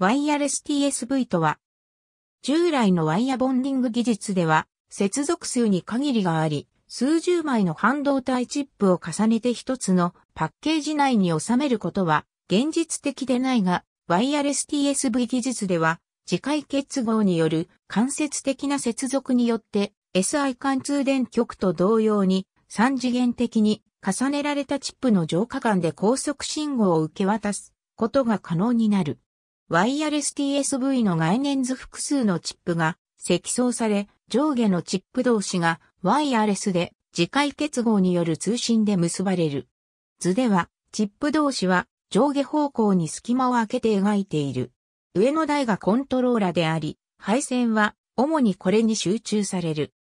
ワイヤレス TSV とは、従来のワイヤボンディング技術では、接続数に限りがあり、数十枚の半導体チップを重ねて一つのパッケージ内に収めることは現実的でないが、ワイヤレス TSV 技術では、次回結合による間接的な接続によって、SI 貫通電極と同様に、三次元的に重ねられたチップの浄化間で高速信号を受け渡すことが可能になる。ワイヤレス TSV の概念図複数のチップが積層され、上下のチップ同士がワイヤレスで次回結合による通信で結ばれる。図では、チップ同士は上下方向に隙間を空けて描いている。上の台がコントローラであり、配線は主にこれに集中される。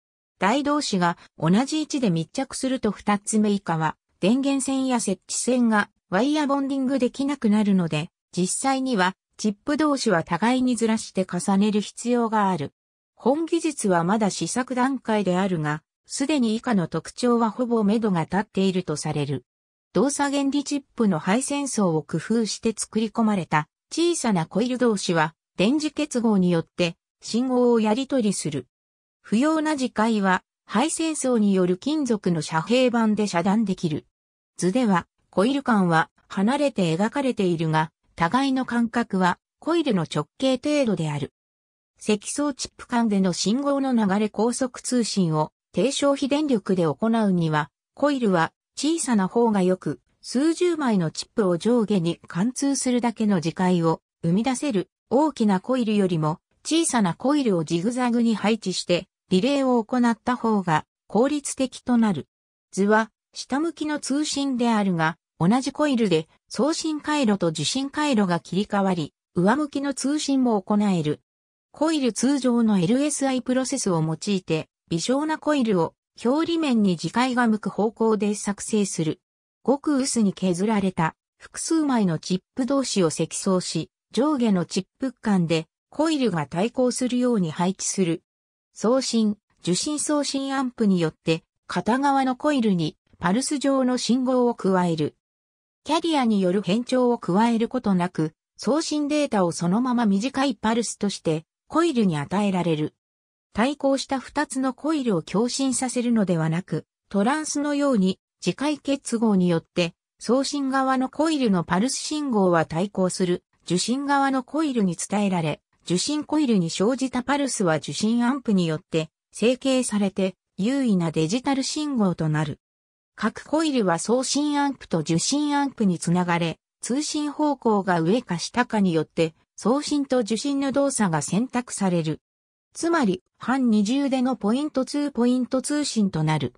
台同士が同じ位置で密着すると2つ目以下は、電源線や設置線がワイヤボンディングできなくなるので、実際にはチップ同士は互いにずらして重ねる必要がある。本技術はまだ試作段階であるが、すでに以下の特徴はほぼ目処が立っているとされる。動作原理チップの配線層を工夫して作り込まれた小さなコイル同士は電磁結合によって信号をやり取りする。不要な磁界は配線層による金属の遮蔽板で遮断できる。図ではコイル間は離れて描かれているが、互いの間隔はコイルの直径程度である。積層チップ間での信号の流れ高速通信を低消費電力で行うには、コイルは小さな方がよく、数十枚のチップを上下に貫通するだけの磁界を生み出せる大きなコイルよりも小さなコイルをジグザグに配置してリレーを行った方が効率的となる。図は下向きの通信であるが、同じコイルで送信回路と受信回路が切り替わり、上向きの通信も行える。コイル通常の LSI プロセスを用いて、微小なコイルを表裏面に磁界が向く方向で作成する。ごく薄に削られた複数枚のチップ同士を積層し、上下のチップ間でコイルが対抗するように配置する。送信、受信送信アンプによって片側のコイルにパルス状の信号を加える。キャリアによる変調を加えることなく、送信データをそのまま短いパルスとしてコイルに与えられる。対抗した2つのコイルを共振させるのではなく、トランスのように次回結合によって送信側のコイルのパルス信号は対抗する受信側のコイルに伝えられ、受信コイルに生じたパルスは受信アンプによって成形されて優位なデジタル信号となる。各コイルは送信アンプと受信アンプにつながれ、通信方向が上か下かによって送信と受信の動作が選択される。つまり、半二重でのポイント2ポイント通信となる。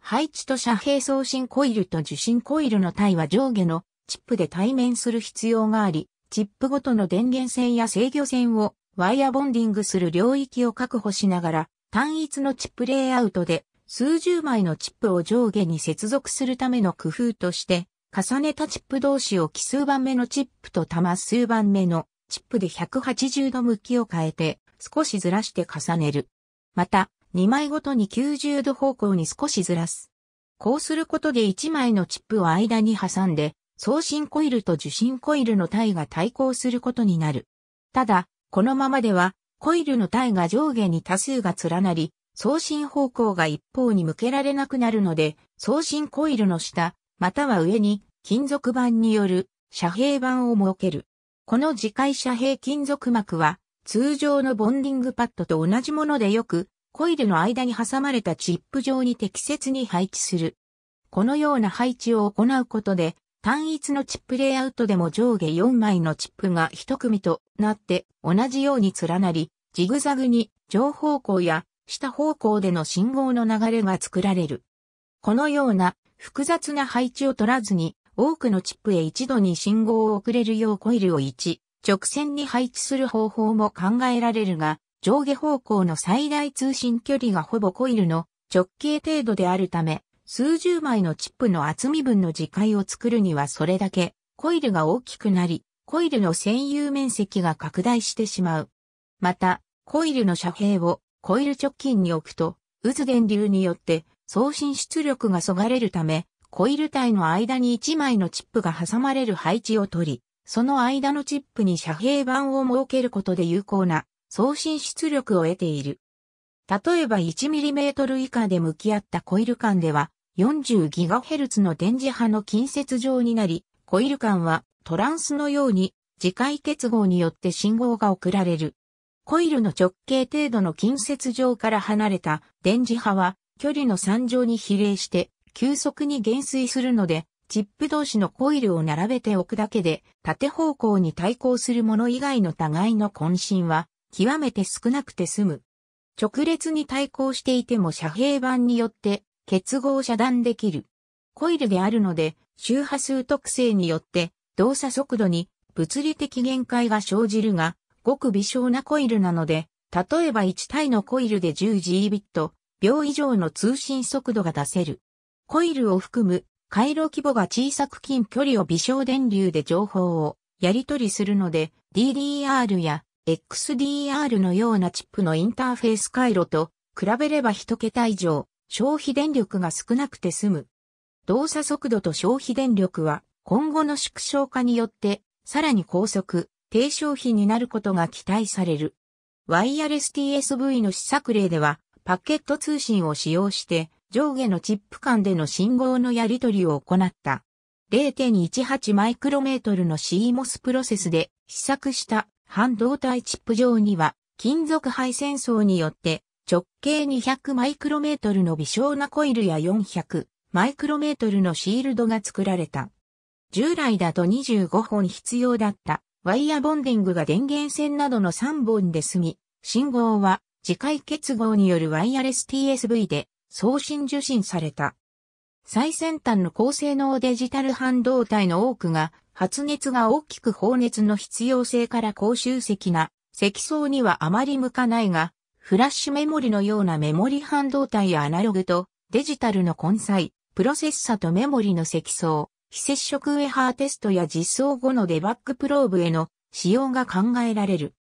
配置と遮蔽送信コイルと受信コイルの体は上下のチップで対面する必要があり、チップごとの電源線や制御線をワイヤボンディングする領域を確保しながら、単一のチップレイアウトで数十枚のチップを上下に接続するための工夫として、重ねたチップ同士を奇数番目のチップと玉数番目のチップで180度向きを変えて少しずらして重ねる。また、2枚ごとに90度方向に少しずらす。こうすることで1枚のチップを間に挟んで、送信コイルと受信コイルの体が対抗することになる。ただ、このままでは、コイルの体が上下に多数が連なり、送信方向が一方に向けられなくなるので、送信コイルの下、または上に金属板による遮蔽板を設ける。この磁界遮蔽金属膜は、通常のボンディングパッドと同じものでよく、コイルの間に挟まれたチップ状に適切に配置する。このような配置を行うことで、単一のチップレイアウトでも上下4枚のチップが一組となって同じように連なり、ジグザグに上方向や下方向での信号の流れが作られる。このような複雑な配置を取らずに多くのチップへ一度に信号を送れるようコイルを1直線に配置する方法も考えられるが上下方向の最大通信距離がほぼコイルの直径程度であるため数十枚のチップの厚み分の磁界を作るにはそれだけコイルが大きくなりコイルの占有面積が拡大してしまう。また、コイルの遮蔽をコイル直近に置くと、渦電流によって送信出力がそがれるため、コイル体の間に1枚のチップが挟まれる配置を取り、その間のチップに遮蔽板を設けることで有効な送信出力を得ている。例えば 1mm 以下で向き合ったコイル間では 40GHz の電磁波の近接状になり、コイル間はトランスのように磁界結合によって信号が送られる。コイルの直径程度の近接上から離れた電磁波は距離の3乗に比例して急速に減衰するので、チップ同士のコイルを並べておくだけで縦方向に対抗するもの以外の互いの渾身は極めて少なくて済む。直列に対抗していても遮蔽板によって結合を遮断できる。コイルであるので周波数特性によって動作速度に物理的限界が生じるが、ごく微小なコイルなので、例えば1体のコイルで 10Gbit 秒以上の通信速度が出せる。コイルを含む回路規模が小さく近距離を微小電流で情報をやり取りするので DDR や XDR のようなチップのインターフェース回路と比べれば1桁以上消費電力が少なくて済む。動作速度と消費電力は今後の縮小化によってさらに高速、低消費になることが期待される。ワイヤレス TSV の試作例では、パケット通信を使用して上下のチップ間での信号のやり取りを行った。0.18マイクロメートルの CMOS プロセスで試作した半導体チップ上には金属配線層によって直径200マイクロメートルの微小なコイルや400マイクロメートルのシールドが作られた。従来だと25本必要だったワイヤーボンディングが電源線などの3本で済み、信号は磁界結合によるワイヤレス TSV で送信受信された。最先端の高性能デジタル半導体の多くが発熱が大きく放熱の必要性から高集積な積層にはあまり向かないが、フラッシュメモリのようなメモリ半導体やアナログとデジタルの混載、プロセッサとメモリの積層、非接触ウェハーテストや実装後のデバッグプローブへの使用が考えられる。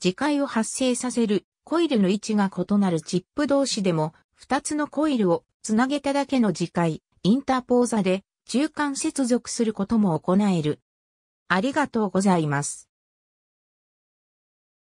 磁界を発生させるコイルの位置が異なるチップ同士でも2つのコイルをつなげただけの磁界、インターポーザで中間接続することも行える。ありがとうございます。